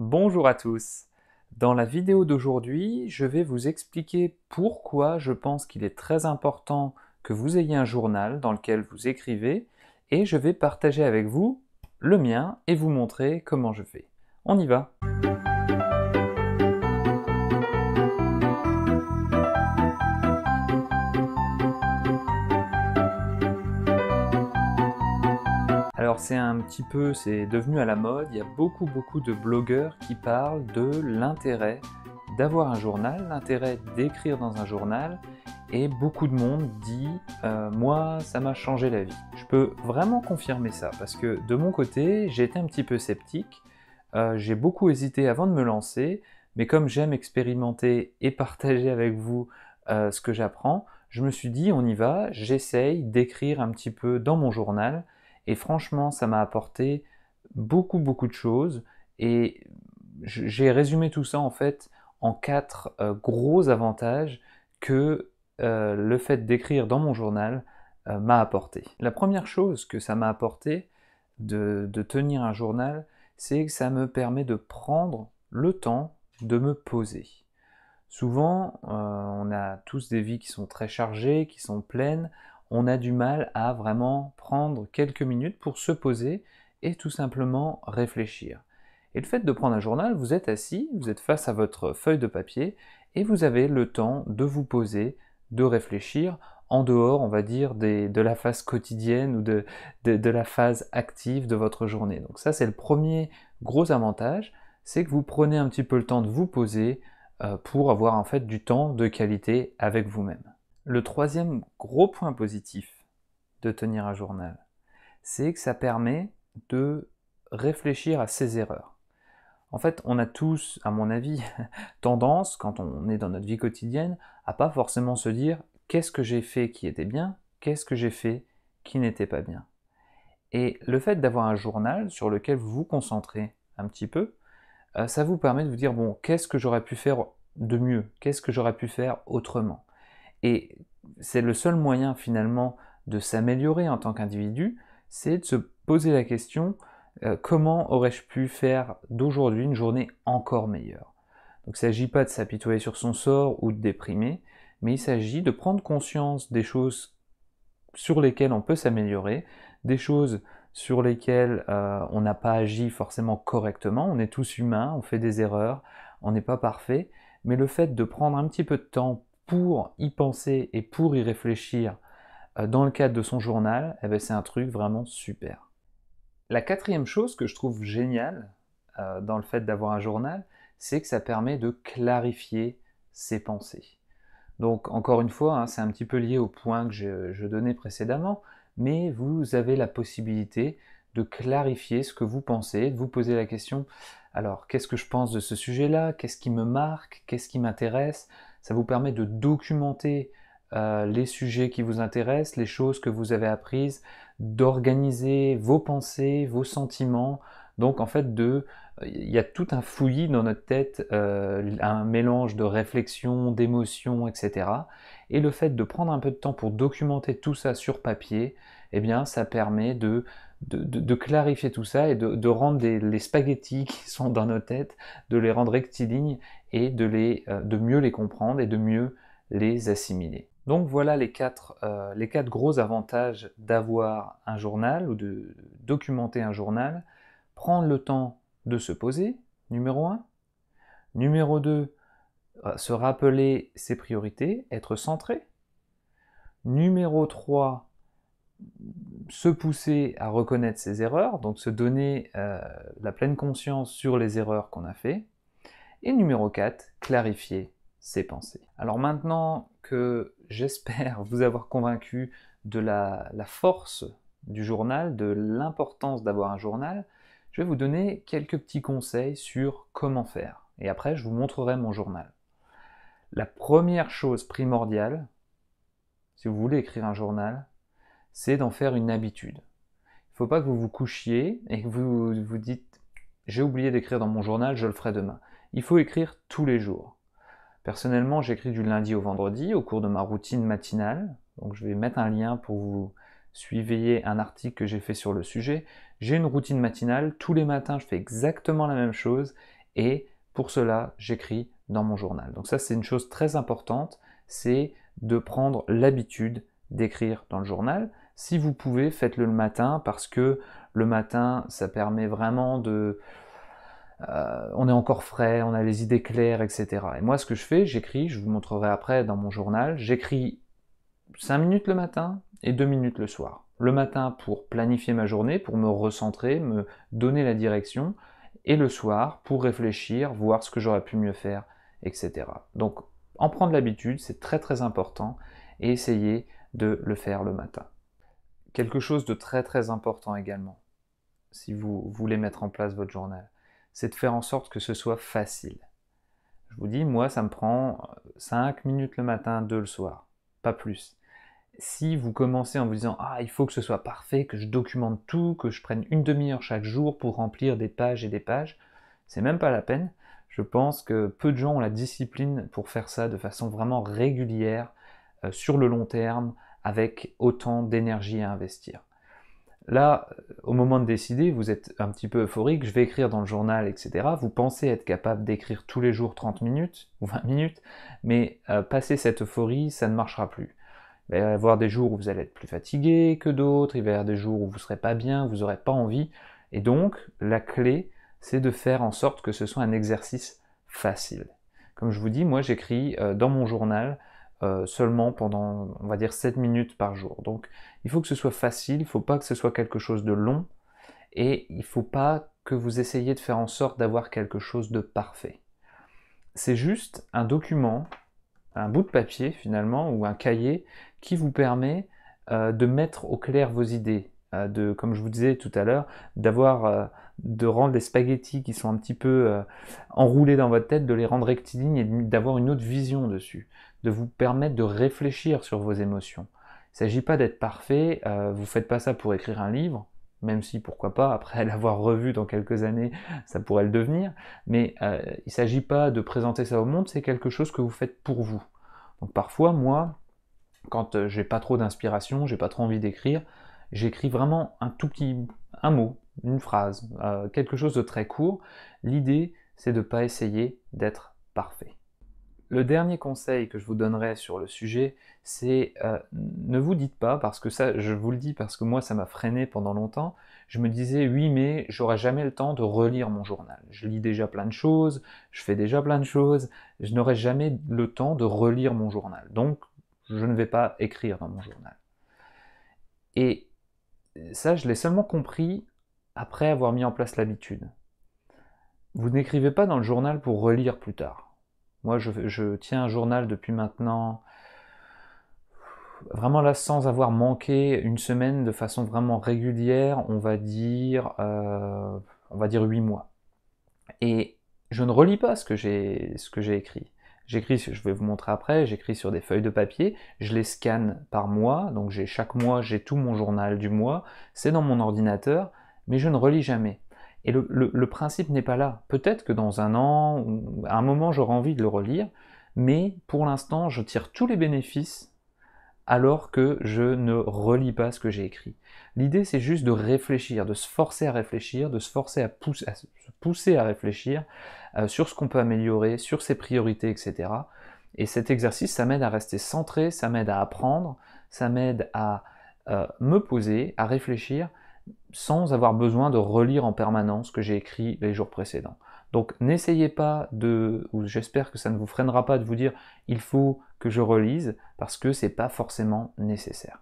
Bonjour à tous Dans la vidéo d'aujourd'hui, je vais vous expliquer pourquoi je pense qu'il est très important que vous ayez un journal dans lequel vous écrivez et je vais partager avec vous le mien et vous montrer comment je fais. On y va petit peu, c'est devenu à la mode, il y a beaucoup beaucoup de blogueurs qui parlent de l'intérêt d'avoir un journal, l'intérêt d'écrire dans un journal, et beaucoup de monde dit euh, moi ça m'a changé la vie. Je peux vraiment confirmer ça parce que de mon côté j'ai été un petit peu sceptique, euh, j'ai beaucoup hésité avant de me lancer, mais comme j'aime expérimenter et partager avec vous euh, ce que j'apprends, je me suis dit on y va, j'essaye d'écrire un petit peu dans mon journal et franchement, ça m'a apporté beaucoup, beaucoup de choses. Et j'ai résumé tout ça en fait en quatre euh, gros avantages que euh, le fait d'écrire dans mon journal euh, m'a apporté. La première chose que ça m'a apporté de tenir un journal, c'est que ça me permet de prendre le temps de me poser. Souvent, on a tous des vies qui sont très chargées, qui sont pleines, on a du mal à vraiment prendre quelques minutes pour se poser et tout simplement réfléchir. Et le fait de prendre un journal, vous êtes assis, vous êtes face à votre feuille de papier et vous avez le temps de vous poser, de réfléchir en dehors, on va dire, de la phase quotidienne ou de, la phase active de votre journée. Donc ça, c'est le premier gros avantage, c'est que vous prenez un petit peu le temps de vous poser euh, pour avoir en fait du temps de qualité avec vous-même. Le troisième gros point positif de tenir un journal, c'est que ça permet de réfléchir à ses erreurs. En fait, on a tous, à mon avis, tendance, quand on est dans notre vie quotidienne, à pas forcément se dire qu'est-ce que j'ai fait qui était bien, qu'est-ce que j'ai fait qui n'était pas bien. Et le fait d'avoir un journal sur lequel vous vous concentrez un petit peu, euh, ça vous permet de vous dire, bon, qu'est-ce que j'aurais pu faire de mieux, qu'est-ce que j'aurais pu faire autrement. Et c'est le seul moyen finalement de s'améliorer en tant qu'individu, c'est de se poser la question euh, comment aurais-je pu faire d'aujourd'hui une journée encore meilleure Donc il ne s'agit pas de s'apitoyer sur son sort ou de déprimer, mais il s'agit de prendre conscience des choses sur lesquelles on peut s'améliorer, des choses sur lesquelles euh, on n'a pas agi forcément correctement, on est tous humains, on fait des erreurs, on n'est pas parfait, mais le fait de prendre un petit peu de temps pour y penser et pour y réfléchir euh, dans le cadre de son journal, eh ben, c'est un truc vraiment super. La quatrième chose que je trouve géniale euh, dans le fait d'avoir un journal, c'est que ça permet de clarifier ses pensées. Donc encore une fois, hein, c'est un petit peu lié au point que je, je donnais précédemment, mais vous avez la possibilité de clarifier ce que vous pensez, de vous poser la question alors, qu'est-ce que je pense de ce sujet-là Qu'est-ce qui me marque Qu'est-ce qui m'intéresse Ça vous permet de documenter euh, les sujets qui vous intéressent, les choses que vous avez apprises, d'organiser vos pensées, vos sentiments. Donc, en fait, de, il y a tout un fouillis dans notre tête, euh, un mélange de réflexion, d'émotions, etc. Et le fait de prendre un peu de temps pour documenter tout ça sur papier, eh bien, ça permet de de, clarifier tout ça et de, rendre les spaghettis qui sont dans nos têtes, de les rendre rectilignes et de, les, euh, de mieux les comprendre et de mieux les assimiler. Donc voilà les quatre, euh, les quatre gros avantages d'avoir un journal ou de documenter un journal. Prendre le temps de se poser, numéro 1. Numéro 2, euh, se rappeler ses priorités, être centré. Numéro 3, se pousser à reconnaître ses erreurs, donc se donner euh, la pleine conscience sur les erreurs qu'on a fait. Et numéro 4, clarifier ses pensées. Alors maintenant que j'espère vous avoir convaincu de la force du journal, de l'importance d'avoir un journal, je vais vous donner quelques petits conseils sur comment faire. Et après, je vous montrerai mon journal. La première chose primordiale, si vous voulez écrire un journal, c'est d'en faire une habitude. Il ne faut pas que vous vous couchiez et que vous vous dites j'ai oublié d'écrire dans mon journal, je le ferai demain. Il faut écrire tous les jours. Personnellement, j'écris du lundi au vendredi au cours de ma routine matinale. Donc je vais mettre un lien pour vous suivez un article que j'ai fait sur le sujet. J'ai une routine matinale, tous les matins je fais exactement la même chose et pour cela j'écris dans mon journal. Donc ça c'est une chose très importante, c'est de prendre l'habitude d'écrire dans le journal. Si vous pouvez, faites-le le matin parce que le matin, ça permet vraiment de... Euh, on est encore frais, on a les idées claires, etc. Et moi, ce que je fais, j'écris, je vous montrerai après dans mon journal, j'écris 5 minutes le matin et 2 minutes le soir. Le matin pour planifier ma journée, pour me recentrer, me donner la direction, et le soir pour réfléchir, voir ce que j'aurais pu mieux faire, etc. Donc, en prendre l'habitude, c'est très très important, et essayer de le faire le matin. Quelque chose de très très important également, si vous voulez mettre en place votre journal, c'est de faire en sorte que ce soit facile. Je vous dis, moi, ça me prend 5 minutes le matin, 2 le soir, pas plus. Si vous commencez en vous disant Ah, il faut que ce soit parfait, que je documente tout, que je prenne une demi-heure chaque jour pour remplir des pages et des pages, c'est même pas la peine. Je pense que peu de gens ont la discipline pour faire ça de façon vraiment régulière, euh, sur le long terme, avec autant d'énergie à investir. Là, au moment de décider, vous êtes un petit peu euphorique, je vais écrire dans le journal, etc. Vous pensez être capable d'écrire tous les jours 30 minutes ou 20 minutes, mais euh, passer cette euphorie, ça ne marchera plus. Il va y avoir des jours où vous allez être plus fatigué que d'autres, il va y avoir des jours où vous ne serez pas bien, vous n'aurez pas envie. Et donc, la clé, c'est de faire en sorte que ce soit un exercice facile. Comme je vous dis, moi j'écris euh, dans mon journal euh, seulement pendant, on va dire, 7 minutes par jour. Donc, il faut que ce soit facile, il ne faut pas que ce soit quelque chose de long, et il ne faut pas que vous essayiez de faire en sorte d'avoir quelque chose de parfait. C'est juste un document, un bout de papier finalement, ou un cahier qui vous permet euh, de mettre au clair vos idées, euh, de, comme je vous disais tout à l'heure, d'avoir, de rendre des spaghettis qui sont un petit peu enroulés dans votre tête, de les rendre rectilignes et d'avoir une autre vision dessus de vous permettre de réfléchir sur vos émotions. Il ne s'agit pas d'être parfait, euh, vous ne faites pas ça pour écrire un livre, même si pourquoi pas, après l'avoir revu dans quelques années, ça pourrait le devenir, mais euh, il ne s'agit pas de présenter ça au monde, c'est quelque chose que vous faites pour vous. Donc parfois, moi, quand euh, j'ai pas trop d'inspiration, j'ai pas trop envie d'écrire, j'écris vraiment un tout petit, un mot, une phrase, quelque chose de très court. L'idée, c'est de ne pas essayer d'être parfait. Le dernier conseil que je vous donnerai sur le sujet, c'est euh, ne vous dites pas, parce que ça, je vous le dis parce que moi, ça m'a freiné pendant longtemps. Je me disais, oui, mais j'aurai jamais le temps de relire mon journal. Je lis déjà plein de choses, je fais déjà plein de choses, je n'aurai jamais le temps de relire mon journal. Donc, je ne vais pas écrire dans mon journal. Et ça, je l'ai seulement compris après avoir mis en place l'habitude. Vous n'écrivez pas dans le journal pour relire plus tard moi, je, tiens un journal depuis maintenant, vraiment là, sans avoir manqué une semaine de façon vraiment régulière, on va dire, euh, on va dire 8 mois. Et je ne relis pas ce que j'ai, ce que j'ai écrit. J'écris, je vais vous montrer après, j'écris sur des feuilles de papier, je les scanne par mois, donc j'ai chaque mois, j'ai tout mon journal du mois, c'est dans mon ordinateur, mais je ne relis jamais. Et le, principe n'est pas là. Peut-être que dans un an, à un moment, j'aurai envie de le relire, mais pour l'instant, je tire tous les bénéfices alors que je ne relis pas ce que j'ai écrit. L'idée, c'est juste de réfléchir, de se forcer à réfléchir, de se forcer à, pousser à, se pousser à réfléchir euh, sur ce qu'on peut améliorer, sur ses priorités, etc. Et cet exercice, ça m'aide à rester centré, ça m'aide à apprendre, ça m'aide à euh, me poser, à réfléchir, sans avoir besoin de relire en permanence ce que j'ai écrit les jours précédents. Donc n'essayez pas de, ou j'espère que ça ne vous freinera pas de vous dire il faut que je relise parce que ce n'est pas forcément nécessaire.